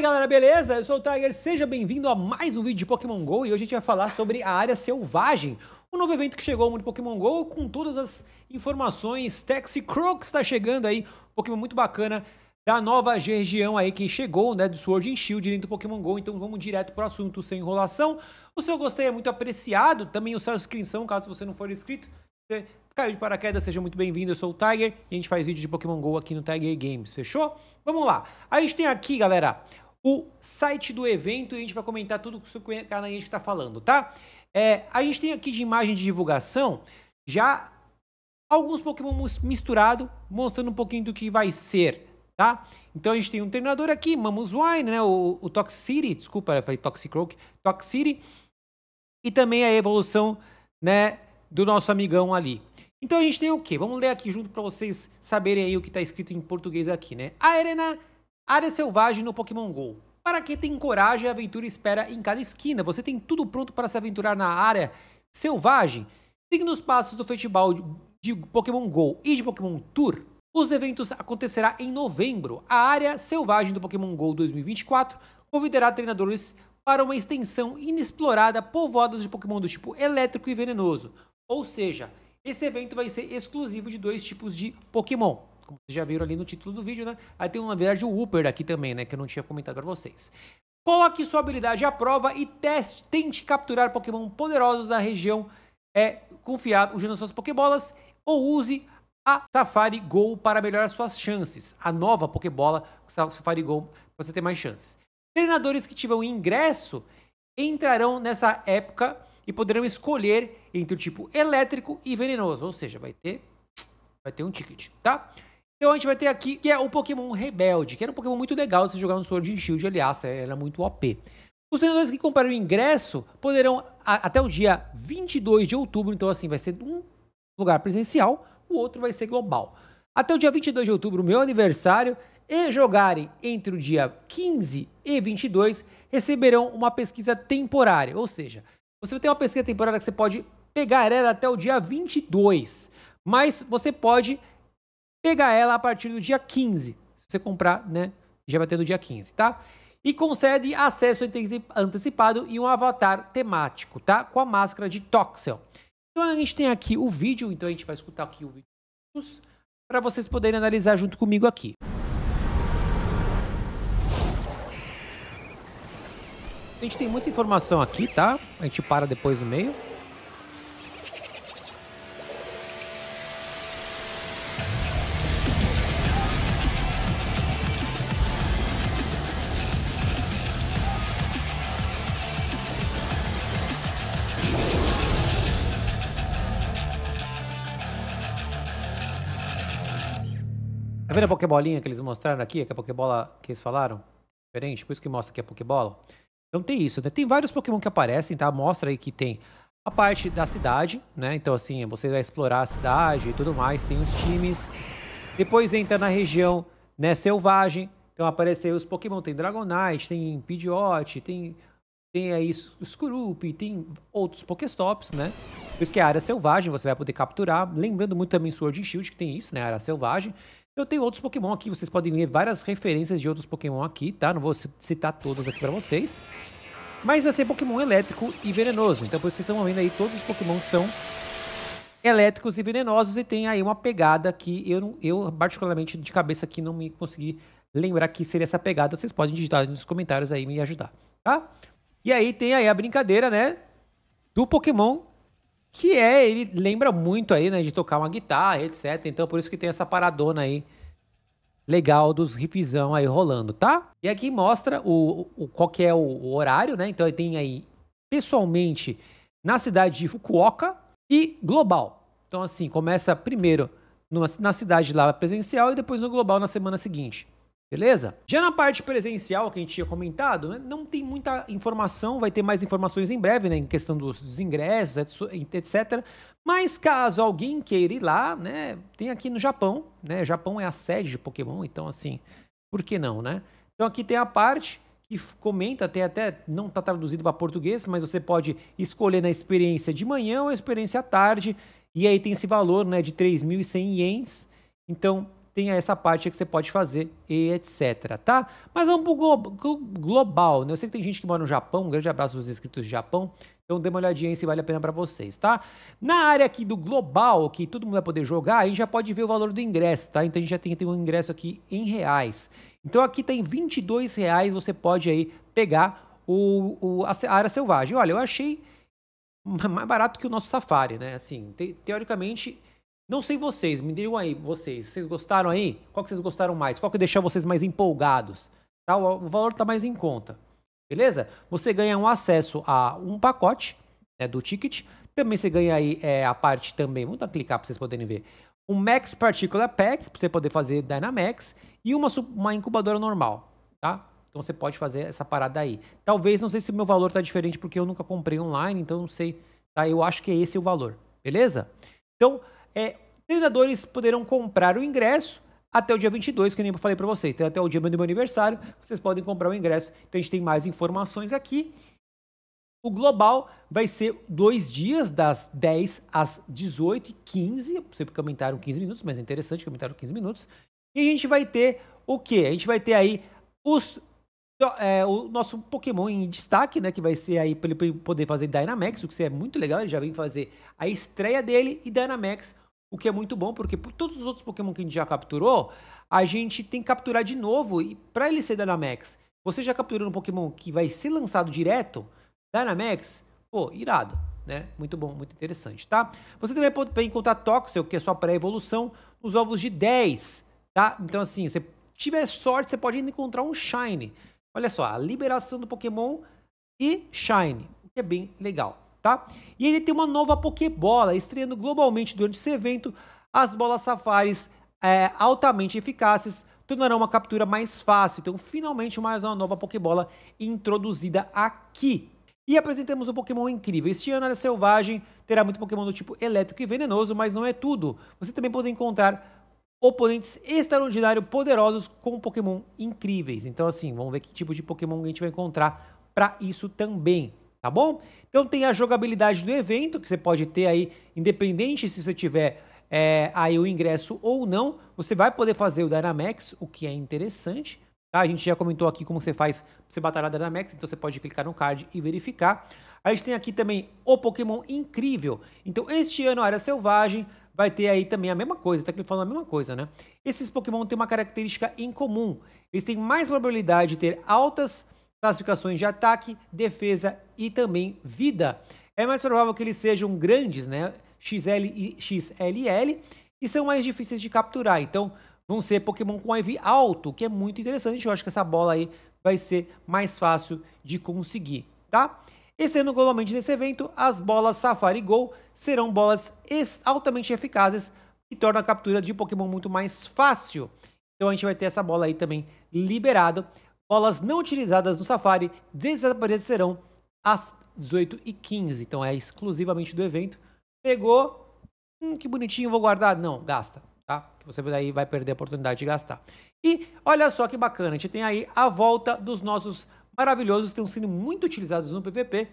aí galera, beleza? Eu sou o Tiger, seja bem-vindo a mais um vídeo de Pokémon GO e hoje a gente vai falar sobre a área selvagem, um novo evento que chegou ao mundo Pokémon GO com todas as informações, Taxi Crocs está chegando aí, um Pokémon muito bacana da nova região aí que chegou, né, do Sword and Shield dentro do Pokémon GO, então vamos direto pro assunto sem enrolação. O seu gostei é muito apreciado, também o seu inscrição, caso você não for inscrito, você caiu de paraquedas, seja muito bem-vindo, eu sou o Tiger e a gente faz vídeo de Pokémon GO aqui no Tiger Games, fechou? Vamos lá, a gente tem aqui, galera, o site do evento e a gente vai comentar tudo que o que o canaense está falando, tá? É, a gente tem aqui de imagem de divulgação já alguns Pokémon misturado, mostrando um pouquinho do que vai ser, tá? Então a gente tem um treinador aqui, Mamoswine, né? O, o Toxicity, desculpa, eu falei Toxicroak, Toxicity. E também a evolução, né, do nosso amigão ali. Então a gente tem o quê? Vamos ler aqui junto para vocês saberem aí o que está escrito em português aqui, né? A Arena Área selvagem no Pokémon GO. Para quem tem coragem, a aventura espera em cada esquina. Você tem tudo pronto para se aventurar na área selvagem. Siga os passos do festival de Pokémon GO e de Pokémon Tour. Os eventos acontecerá em novembro. A área selvagem do Pokémon GO 2024 convidará treinadores para uma extensão inexplorada povoada de Pokémon do tipo elétrico e venenoso. Ou seja, esse evento vai ser exclusivo de dois tipos de Pokémon como vocês já viram ali no título do vídeo, né? Aí tem, na verdade, o Upper aqui também, né? Que eu não tinha comentado para vocês. Coloque sua habilidade à prova e teste, tente capturar Pokémon poderosos da região é, confiável usando suas Pokébolas ou use a Safari Go para melhorar suas chances. A nova Pokébola Safari Go para você ter mais chances. Treinadores que tiveram ingresso entrarão nessa época e poderão escolher entre o tipo elétrico e venenoso, ou seja, vai ter vai ter um ticket, tá? Então a gente vai ter aqui, que é o Pokémon Rebelde, que era um Pokémon muito legal de se jogar no Sword and Shield, aliás, é, era muito OP. Os treinadores que compraram o ingresso poderão, a, até o dia 22 de outubro, então assim, vai ser um lugar presencial, o outro vai ser global. Até o dia 22 de outubro, meu aniversário, e jogarem entre o dia 15 e 22, receberão uma pesquisa temporária, ou seja, você vai ter uma pesquisa temporária que você pode pegar ela até o dia 22, mas você pode pegar ela a partir do dia 15. Se você comprar, né, já vai ter no dia 15, tá? E concede acesso antecipado e um avatar temático, tá? Com a máscara de Toxel. Então a gente tem aqui o vídeo, então a gente vai escutar aqui o vídeo para vocês poderem analisar junto comigo aqui. A gente tem muita informação aqui, tá? A gente para depois no meio. Tá vendo a é. Pokébolinha que eles mostraram aqui? Que é a Pokébola que eles falaram? Diferente, por isso que mostra que é Pokébola. Então tem isso, né? Tem vários Pokémon que aparecem, tá? Mostra aí que tem a parte da cidade, né? Então, assim, você vai explorar a cidade e tudo mais, tem os times. Depois entra na região, né, selvagem. Então aparecem os Pokémon, tem Dragonite, tem Pidgeot, tem, tem aí Skurup, tem outros Pokéstops, né? Por isso que é a área selvagem, você vai poder capturar. Lembrando muito também Sword and Shield, que tem isso, né? A área selvagem. Eu tenho outros Pokémon aqui, vocês podem ver várias referências de outros Pokémon aqui, tá? Não vou citar todos aqui pra vocês. Mas vai ser Pokémon elétrico e venenoso. Então, vocês estão vendo aí, todos os Pokémon são elétricos e venenosos e tem aí uma pegada que eu, não, eu particularmente, de cabeça aqui, não me consegui lembrar que seria essa pegada. Vocês podem digitar nos comentários aí e me ajudar, tá? E aí tem aí a brincadeira, né? Do Pokémon que é, ele lembra muito aí, né, de tocar uma guitarra, etc. Então, por isso que tem essa paradona aí legal dos riffzão aí rolando, tá? E aqui mostra o, o qual que é o, o horário, né? Então tem aí pessoalmente na cidade de Fukuoka e global. Então assim, começa primeiro numa, na cidade lá presencial e depois no global na semana seguinte. Beleza? Já na parte presencial que a gente tinha comentado, né, não tem muita informação, vai ter mais informações em breve, né? Em questão dos, dos ingressos, etc. Mas caso alguém queira ir lá, né, tem aqui no Japão, né? Japão é a sede de Pokémon, então assim, por que não, né? Então aqui tem a parte que comenta, tem até não está traduzido para português, mas você pode escolher na experiência de manhã ou a experiência à tarde, e aí tem esse valor, né, de 3.100 ienes. Então tem essa parte que você pode fazer e etc, tá? Mas vamos pro global, né? Eu sei que tem gente que mora no Japão, um grande abraço aos inscritos do Japão. Então dê uma olhadinha aí se vale a pena para vocês, tá? Na área aqui do global, que todo mundo vai poder jogar, a gente já pode ver o valor do ingresso, tá? Então a gente já tem, tem um ingresso aqui em reais. Então aqui tem 22 reais, você pode aí pegar o, o, a área selvagem. Olha, eu achei mais barato que o nosso safari, né? Assim, te, teoricamente, não sei vocês, me digam aí vocês, vocês gostaram aí? Qual que vocês gostaram mais? Qual que deixou vocês mais empolgados? Tá? O, o valor tá mais em conta. Beleza? Você ganha um acesso a um pacote né, do ticket. Também você ganha aí é, a parte também. Vamos clicar para vocês poderem ver. Um Max Particular Pack, para você poder fazer Dynamax. E uma, uma incubadora normal, tá? Então você pode fazer essa parada aí. Talvez, não sei se o meu valor está diferente, porque eu nunca comprei online, então não sei. Tá? Eu acho que é esse o valor, beleza? Então, é, treinadores poderão comprar o ingresso até o dia 22, que nem falei para vocês. Então, até o dia do meu aniversário, vocês podem comprar o ingresso. Então, a gente tem mais informações aqui. O global vai ser dois dias, das 10 às 18h15. sempre que comentaram 15 minutos, mas é interessante, que comentaram 15 minutos. E a gente vai ter o quê? A gente vai ter aí os é, o nosso Pokémon em destaque, né? Que vai ser aí para ele poder fazer Dynamax, o que é muito legal. Ele já vem fazer a estreia dele e Dynamax, o que é muito bom, porque por todos os outros Pokémon que a gente já capturou, a gente tem que capturar de novo e para ele ser Dynamax. Você já capturou um Pokémon que vai ser lançado direto, Dynamax, pô, irado, né? Muito bom, muito interessante, tá? Você também pode encontrar Toxel, que é sua pré-evolução, nos ovos de 10, tá? Então assim, se tiver sorte, você pode ainda encontrar um Shine. Olha só, a liberação do Pokémon e Shine, o que é bem legal tá? E ele tem uma nova Pokébola, estreando globalmente durante esse evento. As bolas safaris é, altamente eficazes tornarão uma captura mais fácil. Então, finalmente, mais uma nova Pokébola introduzida aqui. E apresentamos um Pokémon incrível. Este ano, a área selvagem terá muito Pokémon do tipo elétrico e venenoso, mas não é tudo. Você também pode encontrar oponentes extraordinários poderosos com Pokémon incríveis. Então, assim, vamos ver que tipo de Pokémon a gente vai encontrar para isso também tá bom? Então tem a jogabilidade do evento, que você pode ter aí, independente se você tiver é, aí o ingresso ou não, você vai poder fazer o Dynamax, o que é interessante. Tá? A gente já comentou aqui como você faz pra você batalhar Dynamax, então você pode clicar no card e verificar. A gente tem aqui também o Pokémon Incrível. Então este ano, a Área Selvagem vai ter aí também a mesma coisa, tá aqui falando a mesma coisa, né? Esses Pokémon têm uma característica em comum. Eles têm mais probabilidade de ter altas classificações de ataque, defesa e também vida. É mais provável que eles sejam grandes, né? XL e XLL, e são mais difíceis de capturar. Então, vão ser Pokémon com IV alto, que é muito interessante. Eu acho que essa bola aí vai ser mais fácil de conseguir, tá? Esse globalmente, nesse evento, as bolas Safari Go serão bolas altamente eficazes, que tornam a captura de Pokémon muito mais fácil. Então, a gente vai ter essa bola aí também liberado. Bolas não utilizadas no Safari desaparecerão às 18h15. Então é exclusivamente do evento. Pegou, hum, que bonitinho, vou guardar. Não, gasta, tá? Que você daí vai perder a oportunidade de gastar. E olha só que bacana, a gente tem aí a volta dos nossos maravilhosos que estão sendo muito utilizados no PVP.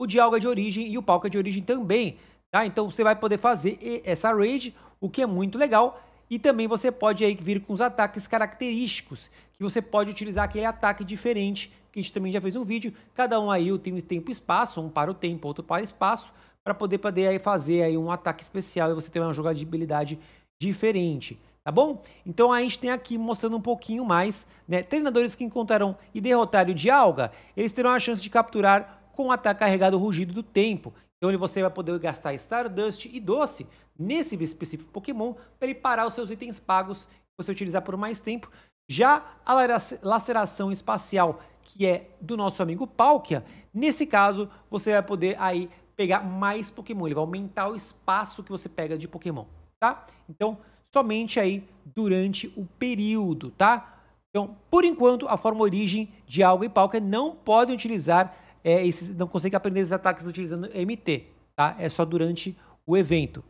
O Dialga de origem e o Palca de origem também, tá? Então você vai poder fazer essa raid, o que é muito legal. E também você pode aí vir com os ataques característicos, que você pode utilizar aquele ataque diferente, que a gente também já fez um vídeo. Cada um aí tem um tempo e espaço, um para o tempo, outro para o espaço, para poder, poder aí fazer aí um ataque especial e você ter uma jogabilidade diferente tá bom? Então a gente tem aqui mostrando um pouquinho mais, né? Treinadores que encontrarão e derrotaram o Dialga, eles terão a chance de capturar com o ataque carregado rugido do tempo. onde você vai poder gastar Stardust e Doce nesse específico Pokémon para ele parar os seus itens pagos você utilizar por mais tempo. Já a laceração espacial, que é do nosso amigo Palkia, nesse caso você vai poder aí pegar mais Pokémon, ele vai aumentar o espaço que você pega de Pokémon, tá? Então, somente aí durante o período, tá? Então, por enquanto, a forma origem de Alga e Palkia não podem utilizar, é, esses, não consegue aprender esses ataques utilizando MT, tá? É só durante o evento.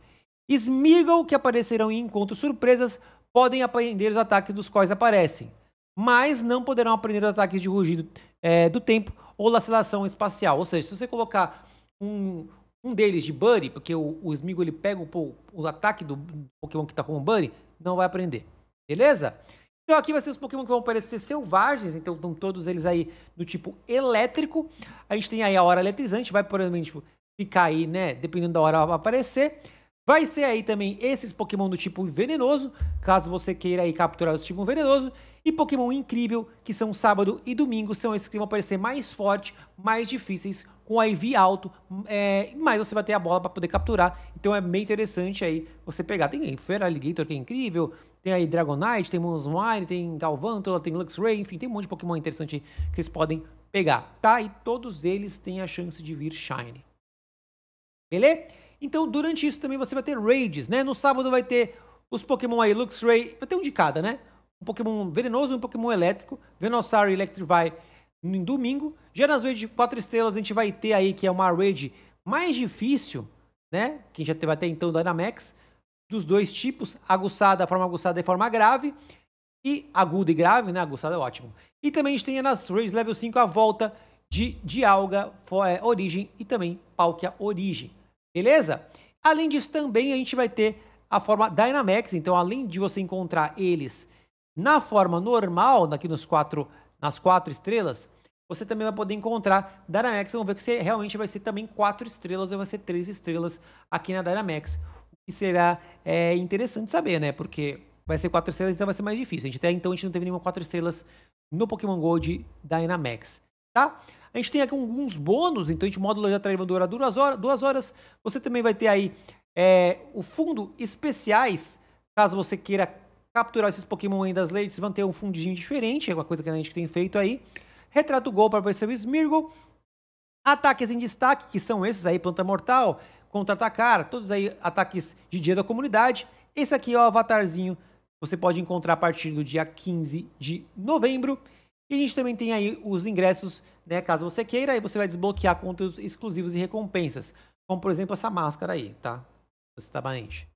Smiggle, que aparecerão em encontros surpresas, podem aprender os ataques dos quais aparecem, mas não poderão aprender os ataques de rugido é, do tempo ou lacilação espacial. Ou seja, se você colocar um, um deles de Buddy, porque o, o ele pega o, o ataque do Pokémon que está com o Buddy, não vai aprender. Beleza? Então aqui vai ser os Pokémon que vão parecer selvagens, então estão todos eles aí do tipo elétrico. A gente tem aí a hora eletrizante, vai provavelmente ficar aí, né, dependendo da hora aparecer. Vai ser aí também esses Pokémon do tipo venenoso, caso você queira aí capturar os tipo venenoso, e Pokémon incrível, que são sábado e domingo, são esses que vão aparecer mais fortes, mais difíceis, com IV alto, é, mas você vai ter a bola para poder capturar, então é bem interessante aí você pegar. Tem Feraligator, que é incrível, tem aí Dragonite, tem Monsmine, tem Galvantula, tem Luxray, enfim, tem um monte de Pokémon interessante que vocês podem pegar, tá? E todos eles têm a chance de vir Shine. Beleza? Então, durante isso também você vai ter raids, né? No sábado vai ter os Pokémon aí, Luxray, vai ter um de cada, né? Um Pokémon venenoso e um Pokémon elétrico. Venossauro e Electrify em domingo. Já nas raids de 4 estrelas a gente vai ter aí, que é uma raid mais difícil, né? Que já teve até então Dynamax. Dos dois tipos, aguçada, forma aguçada e forma grave. E aguda e grave, né? Aguçada é ótimo. E também a gente tem nas raids level 5 a volta de Dialga, é, Origem e também Palkia é Origem. Beleza? Além disso, também a gente vai ter a forma Dynamax. Então, além de você encontrar eles na forma normal, aqui nos quatro, nas quatro estrelas, você também vai poder encontrar Dynamax. Vamos ver que você realmente vai ser também quatro estrelas ou vai ser três estrelas aqui na Dynamax. O que será é, interessante saber, né? Porque vai ser quatro estrelas, então vai ser mais difícil. A gente até então a gente não teve nenhuma quatro estrelas no Pokémon Gold Dynamax tá? A gente tem aqui alguns bônus, então a gente modula já traz uma duas horas, duas horas. Você também vai ter aí é, o fundo especiais, caso você queira capturar esses Pokémon aí das leites, vão ter um fundinho diferente, é uma coisa que a gente tem feito aí. Retrato Gol para aparecer o Smirgle. Ataques em destaque, que são esses aí, Planta Mortal, Contra-Atacar, todos aí ataques de dia da comunidade. Esse aqui é o avatarzinho, você pode encontrar a partir do dia 15 de novembro. E a gente também tem aí os ingressos, né? Caso você queira, aí você vai desbloquear conteúdos exclusivos e recompensas. Como, por exemplo, essa máscara aí, tá? você Antecipadamente.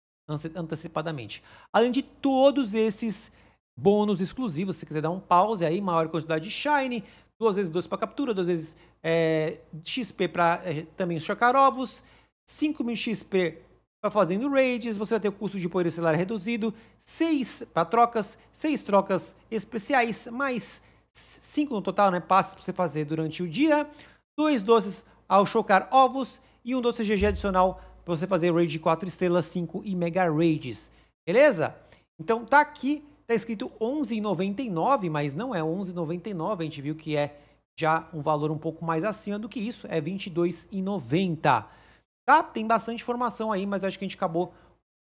Antecipadamente. Além de todos esses bônus exclusivos, se quiser dar um pause aí, maior quantidade de Shine, duas vezes dois para captura, duas vezes é, XP para é, também chocar ovos, 5 mil XP para fazendo raids, você vai ter o custo de poder celular reduzido, 6 para trocas, 6 trocas especiais, mais cinco no total, né? Passes para você fazer durante o dia, dois doces ao chocar ovos e um doce GG adicional para você fazer raid de 4 estrelas, 5 e mega raids. Beleza? Então tá aqui, tá escrito 11,99, mas não é 11,99, a gente viu que é já um valor um pouco mais acima do que isso, é 22,90. Tá? Tem bastante informação aí, mas acho que a gente acabou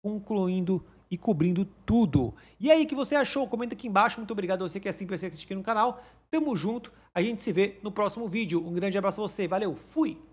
concluindo e cobrindo tudo. E aí, que você achou? Comenta aqui embaixo. Muito obrigado a você que é sempre assistir aqui no canal. Tamo junto. A gente se vê no próximo vídeo. Um grande abraço a você. Valeu, fui!